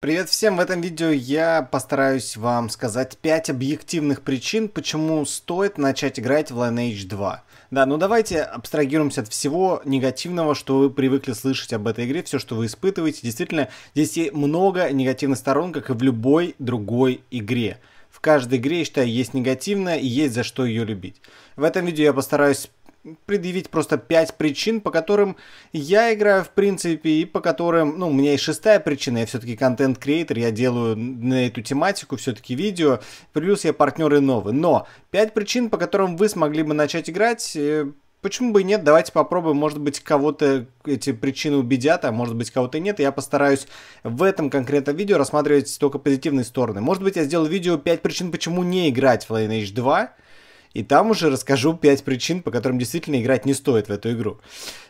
Привет всем! В этом видео я постараюсь вам сказать 5 объективных причин, почему стоит начать играть в Lineage 2. Да, ну давайте абстрагируемся от всего негативного, что вы привыкли слышать об этой игре, все, что вы испытываете. Действительно, здесь много негативных сторон, как и в любой другой игре. В каждой игре, я считаю, есть негативное и есть за что ее любить. В этом видео я постараюсь предъявить просто пять причин, по которым я играю в принципе, и по которым, ну, у меня и шестая причина, я все-таки контент-креатор, я делаю на эту тематику все-таки видео, плюс я партнеры новые. Но пять причин, по которым вы смогли бы начать играть, э, Почему бы и нет? Давайте попробуем. Может быть, кого-то эти причины убедят, а может быть, кого-то и нет. Я постараюсь в этом конкретном видео рассматривать только позитивные стороны. Может быть, я сделал видео 5 причин, почему не играть в Lineage 2 и там уже расскажу 5 причин, по которым действительно играть не стоит в эту игру.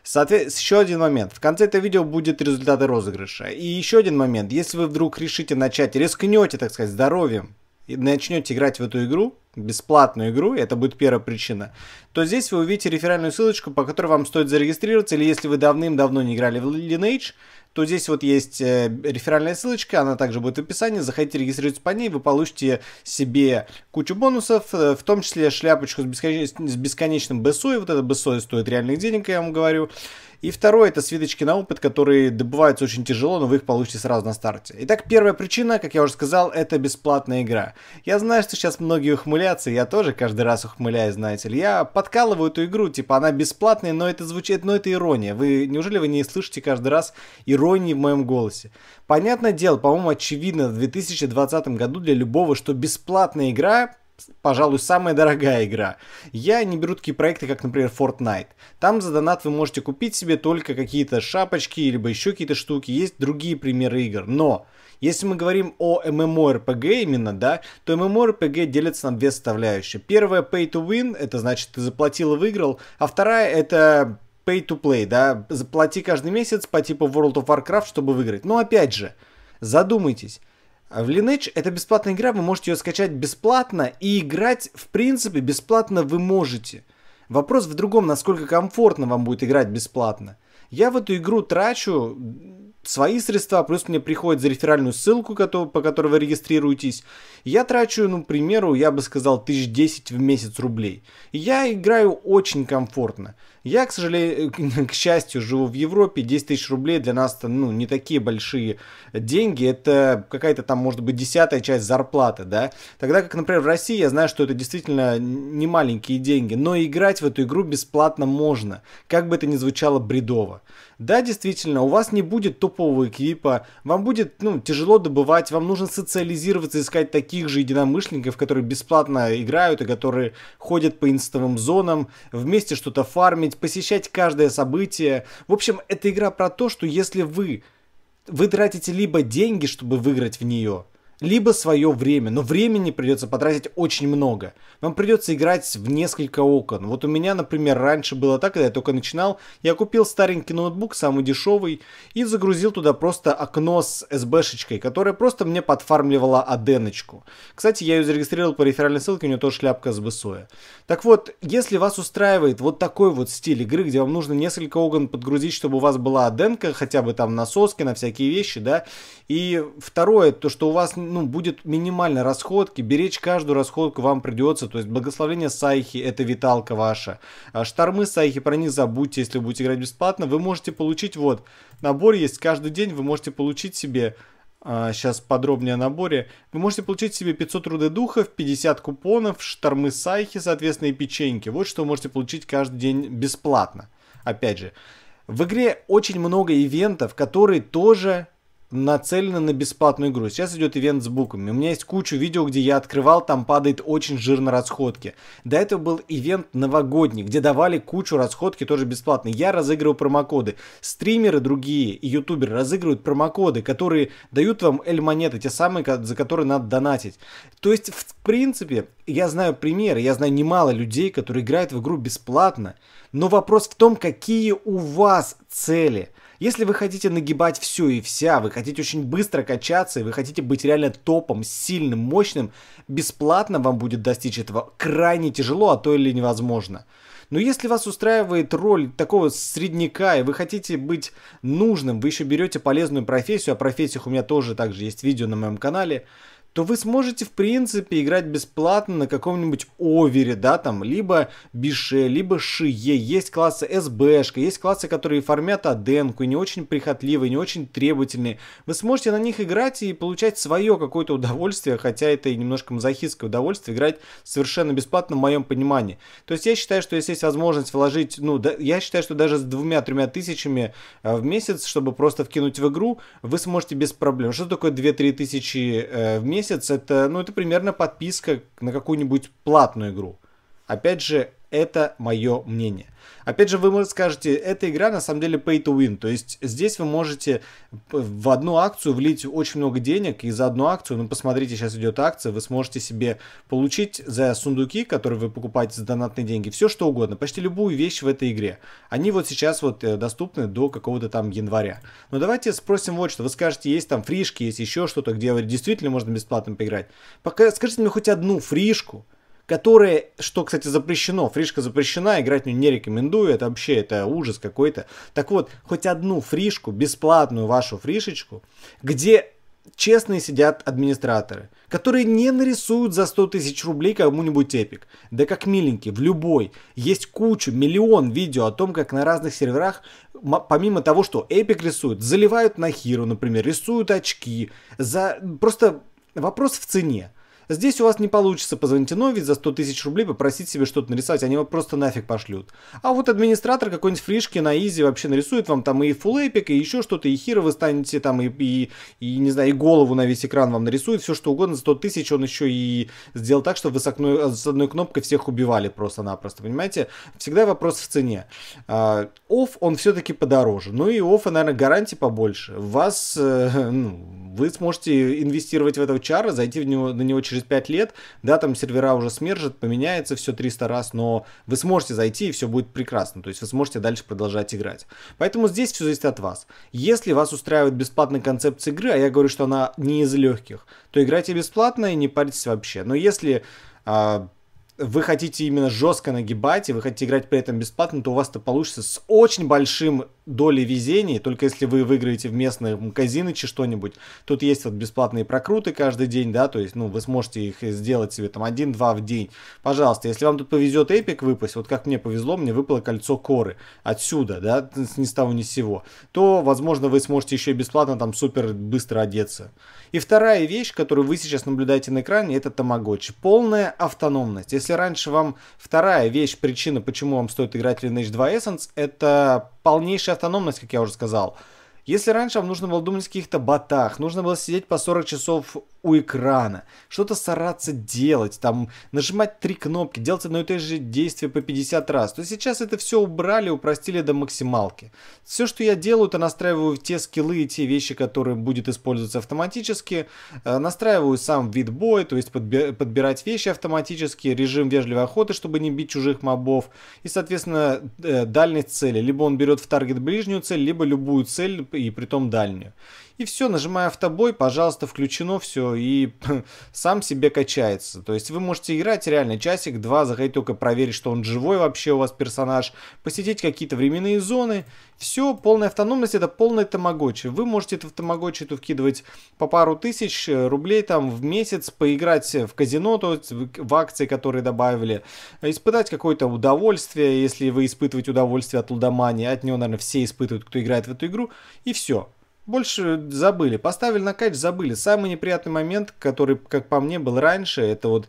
Соответственно, еще один момент. В конце этого видео будет результаты розыгрыша. И еще один момент. Если вы вдруг решите начать, рискнете, так сказать, здоровьем, и начнете играть в эту игру, бесплатную игру, и это будет первая причина, то здесь вы увидите реферальную ссылочку, по которой вам стоит зарегистрироваться, или если вы давным-давно не играли в Lineage, то здесь вот есть э, реферальная ссылочка, она также будет в описании, заходите, регистрируйтесь по ней, вы получите себе кучу бонусов, э, в том числе шляпочку с, бесконеч... с бесконечным БСО, вот это БСО стоит реальных денег, я вам говорю, и второе, это свиточки на опыт, которые добываются очень тяжело, но вы их получите сразу на старте. Итак, первая причина, как я уже сказал, это бесплатная игра. Я знаю, что сейчас многие ухмыляются, повторяться, я тоже каждый раз ухмыляюсь, знаете ли. Я подкалываю эту игру, типа она бесплатная, но это звучит, но это ирония. Вы, неужели вы не слышите каждый раз иронии в моем голосе? Понятное дело, по-моему, очевидно в 2020 году для любого, что бесплатная игра пожалуй, самая дорогая игра. Я не беру такие проекты, как, например, Fortnite. Там за донат вы можете купить себе только какие-то шапочки, либо еще какие-то штуки. Есть другие примеры игр, но... Если мы говорим о MMORPG именно, да, то MMORPG делится на две составляющие. Первая pay to win, это значит ты заплатил и выиграл, а вторая это pay to play, да, заплати каждый месяц по типу World of Warcraft, чтобы выиграть. Но опять же, задумайтесь, а в Lineage это бесплатная игра, вы можете ее скачать бесплатно и играть, в принципе, бесплатно вы можете. Вопрос в другом, насколько комфортно вам будет играть бесплатно. Я в эту игру трачу свои средства, плюс мне приходит за реферальную ссылку, по которой вы регистрируетесь. Я трачу, ну, к примеру, я бы сказал, 1010 в месяц рублей. Я играю очень комфортно. Я, к сожалению, э, к счастью, живу в Европе, 10 тысяч рублей для нас ну, не такие большие деньги, это какая-то там, может быть, десятая часть зарплаты, да. Тогда как, например, в России я знаю, что это действительно не маленькие деньги, но играть в эту игру бесплатно можно, как бы это ни звучало бредово. Да, действительно, у вас не будет топового эквипа, вам будет ну, тяжело добывать, вам нужно социализироваться, искать таких же единомышленников, которые бесплатно играют и которые ходят по инстовым зонам, вместе что-то фармить, посещать каждое событие. В общем, эта игра про то, что если вы вы тратите либо деньги, чтобы выиграть в нее – либо свое время. Но времени придется потратить очень много. Вам придется играть в несколько окон. Вот у меня, например, раньше было так, когда я только начинал, я купил старенький ноутбук, самый дешевый, и загрузил туда просто окно с SB-шечкой, которая просто мне подфармливала аденочку. Кстати, я ее зарегистрировал по реферальной ссылке, у нее тоже шляпка с БСОя. Так вот, если вас устраивает вот такой вот стиль игры, где вам нужно несколько окон подгрузить, чтобы у вас была аденка, хотя бы там насоски, на всякие вещи, да, и второе, то, что у вас ну, будет минимально расходки, беречь каждую расходку вам придется, то есть благословение Сайхи это виталка ваша. А штормы Сайхи, про них забудьте, если будете играть бесплатно, вы можете получить, вот, набор есть каждый день, вы можете получить себе а, сейчас подробнее о наборе, вы можете получить себе 500 руды духов, 50 купонов, штормы сайхи, соответственно, и печеньки. Вот что вы можете получить каждый день бесплатно. Опять же, в игре очень много ивентов, которые тоже нацелены на бесплатную игру. Сейчас идет ивент с буквами. У меня есть кучу видео, где я открывал, там падает очень жирно расходки. До этого был ивент новогодний, где давали кучу расходки тоже бесплатно. Я разыгрывал промокоды. Стримеры другие и ютуберы разыгрывают промокоды, которые дают вам L-монеты, те самые, за которые надо донатить. То есть, в принципе, я знаю примеры, я знаю немало людей, которые играют в игру бесплатно. Но вопрос в том, какие у вас цели – если вы хотите нагибать все и вся, вы хотите очень быстро качаться, и вы хотите быть реально топом, сильным, мощным, бесплатно вам будет достичь этого крайне тяжело, а то или невозможно. Но если вас устраивает роль такого средняка, и вы хотите быть нужным, вы еще берете полезную профессию, о а профессиях у меня тоже также есть видео на моем канале, то вы сможете, в принципе, играть бесплатно на каком-нибудь овере, да, там, либо бише, либо шие. Есть классы СБшка, есть классы, которые формят аденку, не очень прихотливые, не очень требовательные. Вы сможете на них играть и получать свое какое-то удовольствие, хотя это и немножко мазохистское удовольствие, играть совершенно бесплатно, в моем понимании. То есть я считаю, что если есть возможность вложить, ну, да, я считаю, что даже с двумя-тремя тысячами э, в месяц, чтобы просто вкинуть в игру, вы сможете без проблем. Что такое 2-3 тысячи э, в месяц? месяц это, ну, это примерно подписка на какую-нибудь платную игру. Опять же, это мое мнение. Опять же, вы скажете, эта игра на самом деле pay to win. То есть здесь вы можете в одну акцию влить очень много денег и за одну акцию, ну посмотрите, сейчас идет акция, вы сможете себе получить за сундуки, которые вы покупаете за донатные деньги, все что угодно, почти любую вещь в этой игре. Они вот сейчас вот э, доступны до какого-то там января. Но давайте спросим вот что. Вы скажете, есть там фришки, есть еще что-то, где действительно можно бесплатно поиграть. Пока скажите мне хоть одну фришку, которые, что, кстати, запрещено, фришка запрещена, играть в нее не рекомендую, это вообще, это ужас какой-то. Так вот, хоть одну фришку, бесплатную вашу фришечку, где честные сидят администраторы, которые не нарисуют за 100 тысяч рублей кому-нибудь эпик. Да как миленький, в любой. Есть куча миллион видео о том, как на разных серверах, помимо того, что эпик рисуют, заливают на хиру, например, рисуют очки, за просто вопрос в цене. Здесь у вас не получится по Звонтино, ведь за 100 тысяч рублей попросить себе что-то нарисовать, они его просто нафиг пошлют. А вот администратор какой-нибудь фришки на изи вообще нарисует вам там и full эпик, и еще что-то, и хира вы станете там, и, и, и, не знаю, и голову на весь экран вам нарисует, все что угодно, за 100 тысяч он еще и сделал так, что вы с, окно, с одной кнопкой всех убивали просто-напросто, понимаете? Всегда вопрос в цене. Оф, а, он все-таки подороже. Ну и оф, наверное, гарантии побольше. Вас, э, ну, вы сможете инвестировать в этого чара, зайти в него, на него через через 5 лет, да, там сервера уже смержат, поменяется все 300 раз, но вы сможете зайти и все будет прекрасно, то есть вы сможете дальше продолжать играть. Поэтому здесь все зависит от вас. Если вас устраивает бесплатная концепция игры, а я говорю, что она не из легких, то играйте бесплатно и не парьтесь вообще. Но если а, вы хотите именно жестко нагибать, и вы хотите играть при этом бесплатно, то у вас это получится с очень большим доли везения, только если вы выиграете в местном казиноче что-нибудь. Тут есть вот бесплатные прокруты каждый день, да, то есть, ну, вы сможете их сделать себе там один-два в день. Пожалуйста, если вам тут повезет эпик выпасть, вот как мне повезло, мне выпало кольцо коры отсюда, да, ни с того ни с сего, то, возможно, вы сможете еще и бесплатно там супер быстро одеться. И вторая вещь, которую вы сейчас наблюдаете на экране, это Тамагочи. Полная автономность. Если раньше вам вторая вещь, причина, почему вам стоит играть в Lineage 2 Essence, это полнейшая автономность, как я уже сказал. Если раньше вам нужно было думать о каких-то ботах, нужно было сидеть по 40 часов у экрана, что-то стараться делать, там нажимать три кнопки, делать одно и то же действие по 50 раз, то сейчас это все убрали, упростили до максималки. Все, что я делаю, это настраиваю те скиллы и те вещи, которые будет использоваться автоматически, э, настраиваю сам вид боя, то есть подбирать вещи автоматически, режим вежливой охоты, чтобы не бить чужих мобов, и, соответственно, э, дальность цели. Либо он берет в таргет ближнюю цель, либо любую цель, и притом дальнюю. И все, нажимая автобой, пожалуйста, включено все и сам себе качается. То есть вы можете играть реально часик-два, заходить только проверить, что он живой вообще у вас персонаж, посетить какие-то временные зоны. Все, полная автономность это полный тамагочи. Вы можете это в тамагочи эту вкидывать по пару тысяч э, рублей там в месяц, поиграть в казино, то есть в акции, которые добавили, испытать какое-то удовольствие, если вы испытываете удовольствие от лудомании, от него, наверное, все испытывают, кто играет в эту игру, и все. Больше забыли. Поставили на кач, забыли. Самый неприятный момент, который, как по мне, был раньше, это вот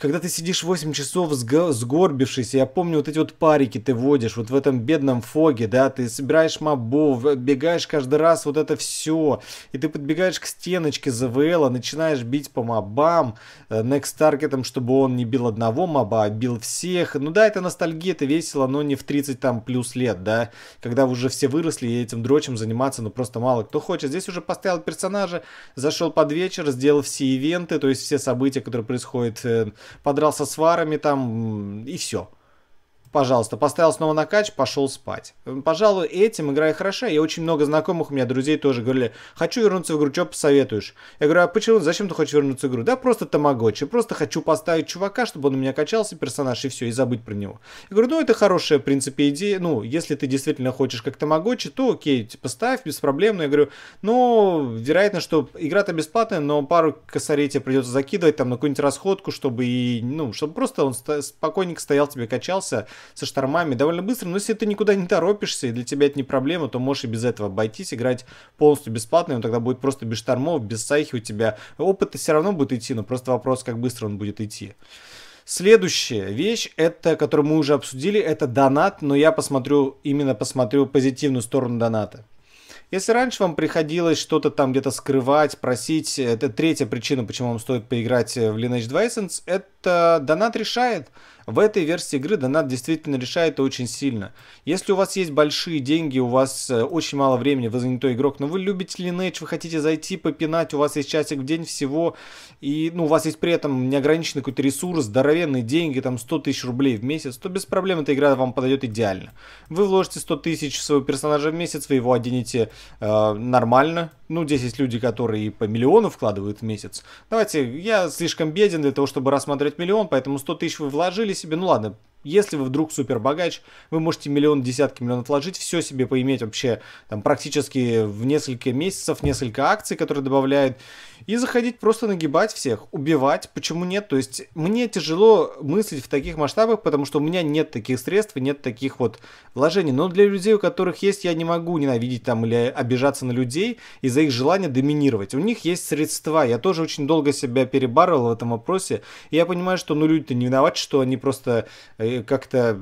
когда ты сидишь 8 часов сгорбившись, я помню, вот эти вот парики ты водишь, вот в этом бедном фоге, да, ты собираешь мобов, бегаешь каждый раз вот это все, и ты подбегаешь к стеночке ЗВЛ, а начинаешь бить по мобам, э, next таргетом, чтобы он не бил одного моба, а бил всех. Ну да, это ностальгия, это весело, но не в 30 там плюс лет, да, когда уже все выросли и этим дрочим заниматься, ну просто мало кто хочет. Здесь уже поставил персонажа, зашел под вечер, сделал все ивенты, то есть все события, которые происходят э, подрался с варами там и все. Пожалуйста, поставил снова на кач, пошел спать. Эм, пожалуй, этим игра и Я очень много знакомых у меня друзей тоже говорили, хочу вернуться в игру, что посоветуешь? Я говорю, а почему, зачем ты хочешь вернуться в игру? Да просто тамагочи, просто хочу поставить чувака, чтобы он у меня качался, персонаж, и все, и забыть про него. Я говорю, ну это хорошая, в принципе, идея. Ну, если ты действительно хочешь как тамагочи, то окей, типа ставь, без проблем. Но я говорю, ну, вероятно, что игра-то бесплатная, но пару косарей тебе придется закидывать там на какую-нибудь расходку, чтобы и, ну, чтобы просто он спокойненько стоял тебе, качался, со штормами довольно быстро. Но если ты никуда не торопишься и для тебя это не проблема, то можешь и без этого обойтись, играть полностью бесплатно, и он тогда будет просто без штормов, без сайхи у тебя. Опыт все равно будет идти, но просто вопрос, как быстро он будет идти. Следующая вещь, это, которую мы уже обсудили, это донат, но я посмотрю, именно посмотрю позитивную сторону доната. Если раньше вам приходилось что-то там где-то скрывать, просить, это третья причина, почему вам стоит поиграть в Lineage 2 Essence, это донат решает. В этой версии игры донат действительно решает очень сильно. Если у вас есть большие деньги, у вас э, очень мало времени, вы занятой игрок, но вы любите Lineage, вы хотите зайти, попинать, у вас есть часик в день всего, и ну, у вас есть при этом неограниченный какой-то ресурс, здоровенные деньги, там 100 тысяч рублей в месяц, то без проблем эта игра вам подойдет идеально. Вы вложите 100 тысяч в своего персонажа в месяц, вы его оденете э, нормально, ну, здесь есть люди, которые по миллиону вкладывают в месяц. Давайте, я слишком беден для того, чтобы рассматривать миллион, поэтому 100 тысяч вы вложили себе, ну ладно, если вы вдруг супер богач, вы можете миллион, десятки миллион отложить, все себе поиметь вообще там практически в несколько месяцев, несколько акций, которые добавляют, и заходить просто нагибать всех, убивать, почему нет? То есть мне тяжело мыслить в таких масштабах, потому что у меня нет таких средств, нет таких вот вложений. Но для людей, у которых есть, я не могу ненавидеть там или обижаться на людей из-за их желания доминировать. У них есть средства, я тоже очень долго себя перебарывал в этом вопросе, и я понимаю, что ну люди-то не виноваты, что они просто э, как-то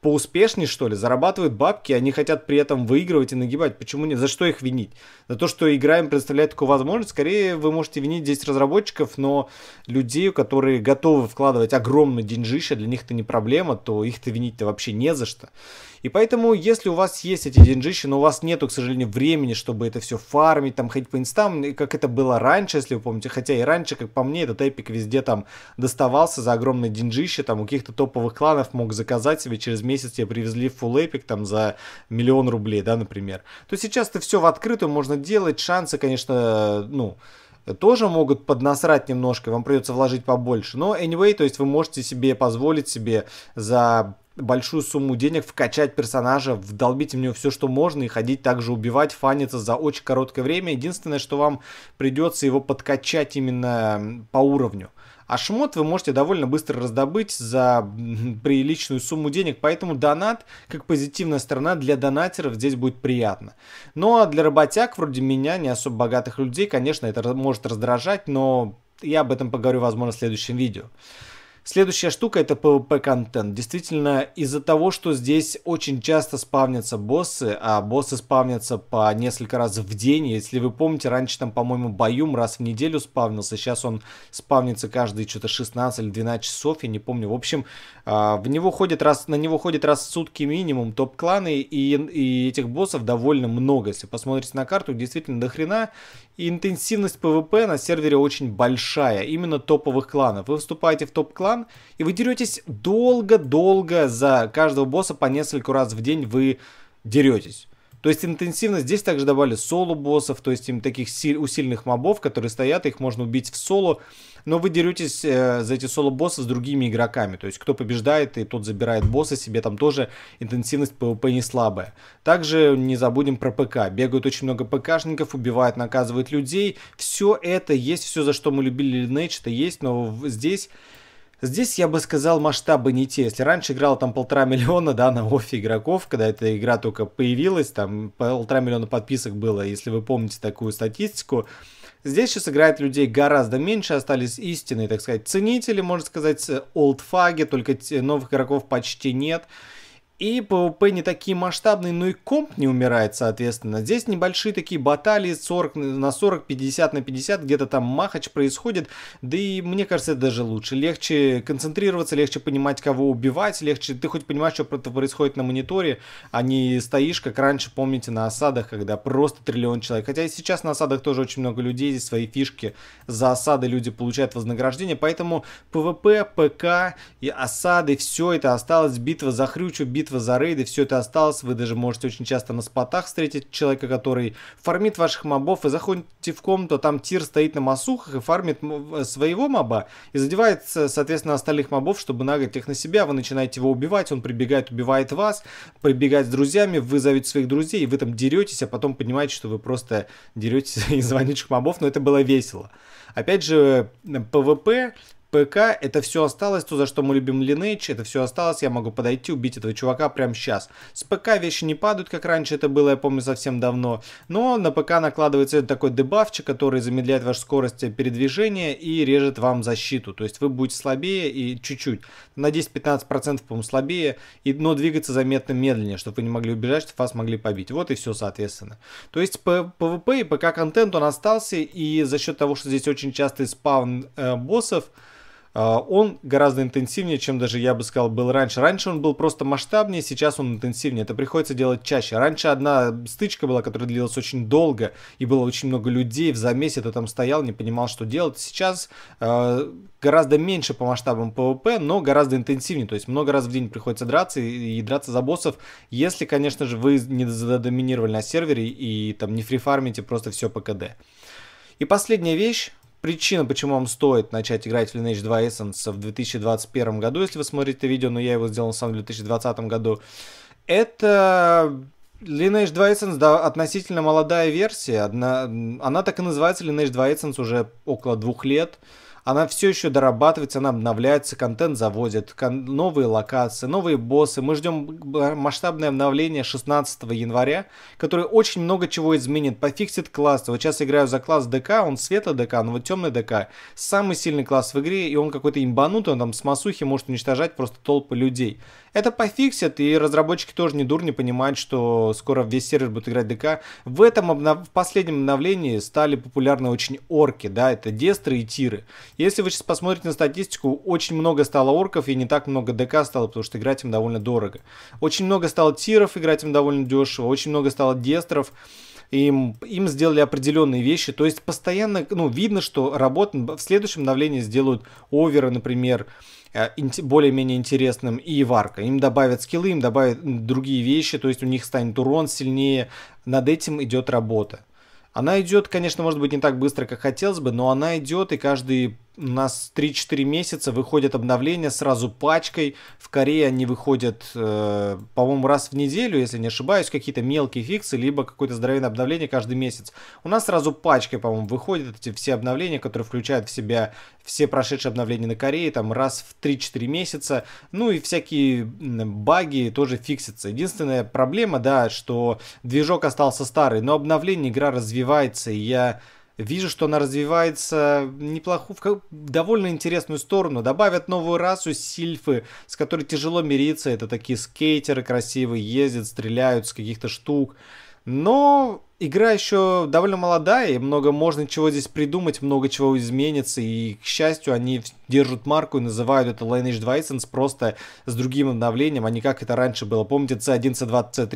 поуспешнее, что ли, зарабатывают бабки, они хотят при этом выигрывать и нагибать. Почему не За что их винить? За то, что игра им предоставляет такую возможность, скорее вы можете винить здесь разработчиков, но людей, которые готовы вкладывать огромное деньжище, для них это не проблема, то их-то винить-то вообще не за что. И поэтому, если у вас есть эти деньжища, но у вас нету, к сожалению, времени, чтобы это все фармить, там, ходить по инстам, как это было раньше, если вы помните, хотя и раньше, как по мне, этот эпик везде там доставался за огромное деньжище, там, у каких-то топовых кланов мог заказать себе через месяц тебе привезли Full Epic там за миллион рублей, да, например, то сейчас ты все в открытую можно делать, шансы, конечно, ну, тоже могут поднасрать немножко, вам придется вложить побольше. Но anyway, то есть вы можете себе позволить себе за большую сумму денег вкачать персонажа, вдолбить в него все, что можно, и ходить также убивать, фаниться за очень короткое время. Единственное, что вам придется его подкачать именно по уровню. А шмот вы можете довольно быстро раздобыть за приличную сумму денег, поэтому донат, как позитивная сторона для донатеров, здесь будет приятно. Ну а для работяг, вроде меня, не особо богатых людей, конечно, это может раздражать, но я об этом поговорю, возможно, в следующем видео. Следующая штука это PvP контент. Действительно, из-за того, что здесь очень часто спавнятся боссы, а боссы спавнятся по несколько раз в день. Если вы помните, раньше там, по-моему, Баюм раз в неделю спавнился, сейчас он спавнится каждые что-то 16 или 12 часов, я не помню. В общем, а, в него ходит раз, на него ходит раз в сутки минимум топ-кланы, и, и этих боссов довольно много. Если посмотрите на карту, действительно до хрена. И интенсивность ПВП на сервере очень большая, именно топовых кланов. Вы вступаете в топ-клан, и вы деретесь долго-долго за каждого босса по нескольку раз в день вы деретесь. То есть интенсивность здесь также добавили соло-боссов, то есть им таких усиленных мобов, которые стоят, их можно убить в соло, но вы деретесь э, за эти соло-боссы с другими игроками. То есть кто побеждает, и тот забирает босса себе, там тоже интенсивность PvP не слабая. Также не забудем про ПК. Бегают очень много ПКшников, убивают, наказывают людей. Все это есть, все, за что мы любили Lineage, это есть, но здесь Здесь я бы сказал масштабы не те. Если раньше играл там полтора миллиона, да, на офе игроков, когда эта игра только появилась, там полтора миллиона подписок было, если вы помните такую статистику. Здесь сейчас играет людей гораздо меньше, остались истинные, так сказать, ценители, можно сказать, олдфаги, только новых игроков почти нет и ПВП не такие масштабные, но и комп не умирает, соответственно. Здесь небольшие такие баталии 40 на 40, 50 на 50, где-то там махач происходит, да и мне кажется, это даже лучше. Легче концентрироваться, легче понимать, кого убивать, легче, ты хоть понимаешь, что происходит на мониторе, а не стоишь, как раньше, помните, на осадах, когда просто триллион человек. Хотя и сейчас на осадах тоже очень много людей, здесь свои фишки. За осады люди получают вознаграждение, поэтому ПВП, ПК и осады, все это осталось, битва за хрючу, битва битва за рейды, все это осталось. Вы даже можете очень часто на спотах встретить человека, который фармит ваших мобов и заходите в комнату, а там тир стоит на масухах и фармит э, своего моба и задевает, э, соответственно, остальных мобов, чтобы нагреть их на себя. Вы начинаете его убивать, он прибегает, убивает вас, прибегает с друзьями, вы зовете своих друзей, и вы там деретесь, а потом понимаете, что вы просто деретесь из вонючих мобов, но это было весело. Опять же, ПВП ПК, это все осталось, то, за что мы любим Lineage, это все осталось, я могу подойти, убить этого чувака прямо сейчас. С ПК вещи не падают, как раньше это было, я помню, совсем давно, но на ПК накладывается такой дебафчик, который замедляет вашу скорость передвижения и режет вам защиту, то есть вы будете слабее и чуть-чуть, на 10-15% по-моему слабее, и, но двигаться заметно медленнее, чтобы вы не могли убежать, чтобы вас могли побить, вот и все соответственно. То есть по PvP и ПК контент он остался, и за счет того, что здесь очень частый спаун э, боссов, а, он гораздо интенсивнее, чем даже я бы сказал был раньше. Раньше он был просто масштабнее, сейчас он интенсивнее. Это приходится делать чаще. Раньше одна стычка была, которая длилась очень долго, и было очень много людей. В замесе ты там стоял, не понимал, что делать. Сейчас э, гораздо меньше по масштабам ПВП, но гораздо интенсивнее. То есть много раз в день приходится драться и, и драться за боссов, если, конечно же, вы не задоминировали на сервере и там не фрифармите просто все по КД. И последняя вещь, причина, почему вам стоит начать играть в Lineage 2 Essence в 2021 году, если вы смотрите видео, но я его сделал на самом в 2020 году, это Lineage 2 Essence, да, относительно молодая версия. Одна, она так и называется Lineage 2 Essence уже около двух лет она все еще дорабатывается, она обновляется, контент заводит, кон- новые локации, новые боссы. Мы ждем масштабное обновление 16 января, которое очень много чего изменит, пофиксит классы. Вот сейчас играю за класс ДК, он светлый ДК, но вот темный ДК. Самый сильный класс в игре, и он какой-то имбанутый, он там с масухи может уничтожать просто толпы людей. Это пофиксят, и разработчики тоже не дурни понимают, что скоро весь сервер будет играть ДК. В этом обнов... в последнем обновлении стали популярны очень орки, да, это дестры и тиры. Если вы сейчас посмотрите на статистику, очень много стало орков и не так много ДК стало, потому что играть им довольно дорого. Очень много стало тиров, играть им довольно дешево, очень много стало дестров им, им сделали определенные вещи. То есть постоянно, ну, видно, что работа в следующем обновлении сделают оверы, например, Э, более-менее интересным и варка. Им добавят скиллы, им добавят другие вещи, то есть у них станет урон сильнее. Над этим идет работа. Она идет, конечно, может быть, не так быстро, как хотелось бы, но она идет, и каждый у нас 3-4 месяца выходят обновления сразу пачкой. В Корее они выходят, э, по-моему, раз в неделю, если не ошибаюсь, какие-то мелкие фиксы, либо какое-то здоровенное обновление каждый месяц. У нас сразу пачкой, по-моему, выходят эти все обновления, которые включают в себя все прошедшие обновления на Корее, там раз в 3-4 месяца. Ну и всякие баги тоже фиксятся. Единственная проблема, да, что движок остался старый, но обновление игра развивается, и я Вижу, что она развивается неплохую, в довольно интересную сторону. Добавят новую расу сильфы, с которой тяжело мириться. Это такие скейтеры красивые, ездят, стреляют с каких-то штук. Но игра еще довольно молодая, и много можно чего здесь придумать, много чего изменится, и, к счастью, они держат марку и называют это Lineage 2 Essence просто с другим обновлением, а не как это раньше было. Помните, C1, C2,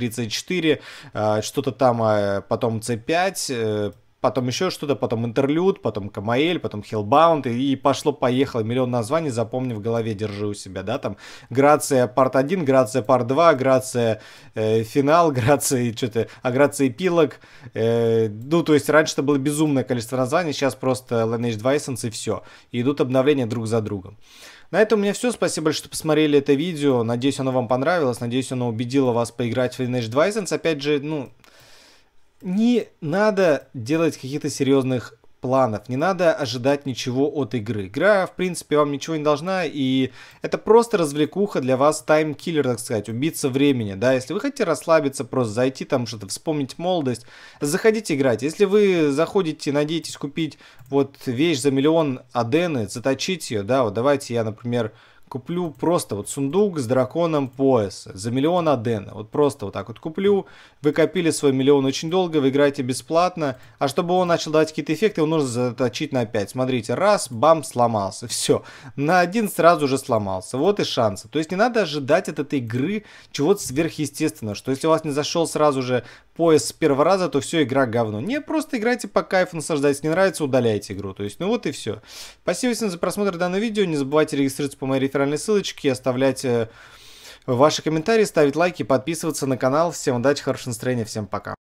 C34, что-то там, а, потом C5, потом еще что-то, потом интерлюд, потом Камаэль, потом Хиллбаунд, и пошло-поехало, миллион названий, запомни в голове, держи у себя, да, там Грация парт 1, Грация парт 2, Грация э, финал, Грация что-то, а Грация эпилог, э, ну, то есть раньше это было безумное количество названий, сейчас просто Lineage 2 Essence и все, и идут обновления друг за другом. На этом у меня все. Спасибо большое, что посмотрели это видео. Надеюсь, оно вам понравилось. Надеюсь, оно убедило вас поиграть в Lineage 2 Essence. Опять же, ну, не надо делать каких-то серьезных планов, не надо ожидать ничего от игры. Игра, в принципе, вам ничего не должна, и это просто развлекуха для вас, тайм-киллер, так сказать, убийца времени, да, если вы хотите расслабиться, просто зайти там что-то, вспомнить молодость, заходите играть. Если вы заходите, надеетесь купить вот вещь за миллион адены, заточить ее, да, вот давайте я, например, куплю просто вот сундук с драконом пояс за миллион адена. Вот просто вот так вот куплю. Вы копили свой миллион очень долго, вы играете бесплатно. А чтобы он начал давать какие-то эффекты, его нужно заточить на 5. Смотрите, раз, бам, сломался. Все. На один сразу же сломался. Вот и шансы. То есть не надо ожидать от этой игры чего-то сверхъестественного. Что если у вас не зашел сразу же пояс с первого раза, то все, игра говно. Не, просто играйте по кайфу, наслаждайтесь. Не нравится, удаляйте игру. То есть, ну вот и все. Спасибо всем за просмотр данного видео. Не забывайте регистрироваться по моей реферальной ссылочки, оставлять э, ваши комментарии, ставить лайки, подписываться на канал. Всем удачи, хорошего настроения, всем пока.